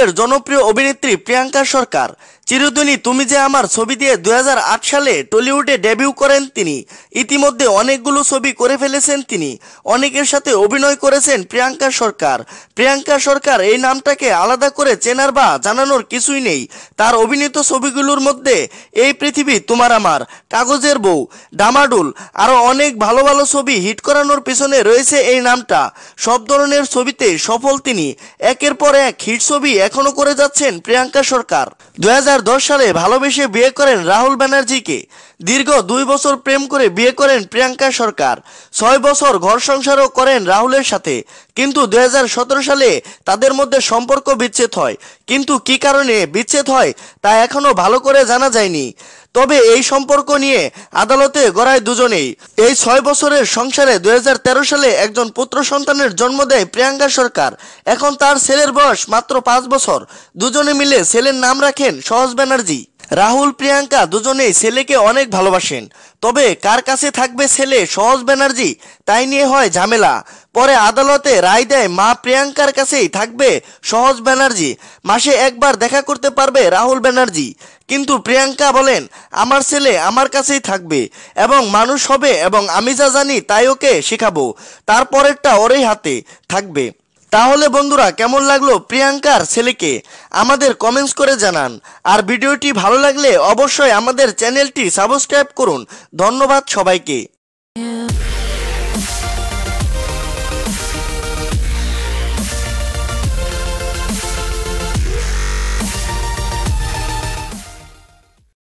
বলিউডের জনপ্রিয় অভিনেত্রী প্রিয়াঙ্কা সরকার চিরদিনই তুমি যে আমার ছবি দিয়ে দু সালে টলিউডে ডেবিউ করেন তিনি ইতিমধ্যে অনেকগুলো ছবি করে ফেলেছেন তিনি অনেকের সাথে অভিনয় করেছেন প্রিয়াঙ্কা সরকার প্রিয়াঙ্কা সরকার এই নামটাকে আলাদা করে চেনার বা জানানোর কিছুই নেই তার অভিনীত ছবিগুলোর মধ্যে এই পৃথিবী তোমার আমার কাগজের বউ ডামাডুল আরও অনেক ভালো ভালো ছবি হিট করানোর পিছনে রয়েছে এই নামটা সব ধরনের ছবিতে সফল তিনি একের পর এক হিট ছবি এখনও করে যাচ্ছেন প্রিয়াঙ্কা সরকার দু সালে ভালোবেসে বিয়ে করেন রাহুল ব্যানার্জিকে দীর্ঘ দুই বছর প্রেম করে বিয়ে করেন প্রিয়াঙ্কা সরকার ছয় বছর ঘর সংসারও করেন রাহুলের সাথে কিন্তু দু সালে তাদের মধ্যে সম্পর্ক বিচ্ছেদ হয় কিন্তু কি কারণে বিচ্ছেদ হয় তা এখনও ভালো করে জানা যায়নি তবে এই সম্পর্ক নিয়ে আদালতে গড়ায় দুজনেই এই ছয় বছরের সংসারে দু সালে একজন পুত্র সন্তানের জন্ম দেয় প্রিয়াঙ্কা সরকার এখন তার ছেলের বয়স মাত্র পাঁচ বছর দুজনে মিলে ছেলের নাম রাখেন হলেন সহজ ব্যানার্জি রাহুল প্রিয়াঙ্কা দুজনেই ছেলেকে অনেক ভালোবাসেন তবে কার কাছে থাকবে ছেলে সহজ ব্যানার্জি তাই নিয়ে হয় ঝামেলা পরে আদালতে রায় দেয় মা প্রিয়াঙ্কার কাছেই থাকবে সহজ ব্যানার্জি মাসে একবার দেখা করতে পারবে রাহুল ব্যানার্জি কিন্তু প্রিয়াঙ্কা বলেন আমার ছেলে আমার কাছেই থাকবে এবং মানুষ হবে এবং আমি যা জানি তাই ওকে শেখাবো তারপরেরটা ওরই হাতে থাকবে তাহলে বন্ধুরা কেমন লাগলো প্রিয়াঙ্কার ছেলেকে আমাদের কমেন্টস করে জানান আর ভিডিওটি ভালো লাগলে অবশ্যই আমাদের চ্যানেলটি সাবস্ক্রাইব করুন ধন্যবাদ সবাইকে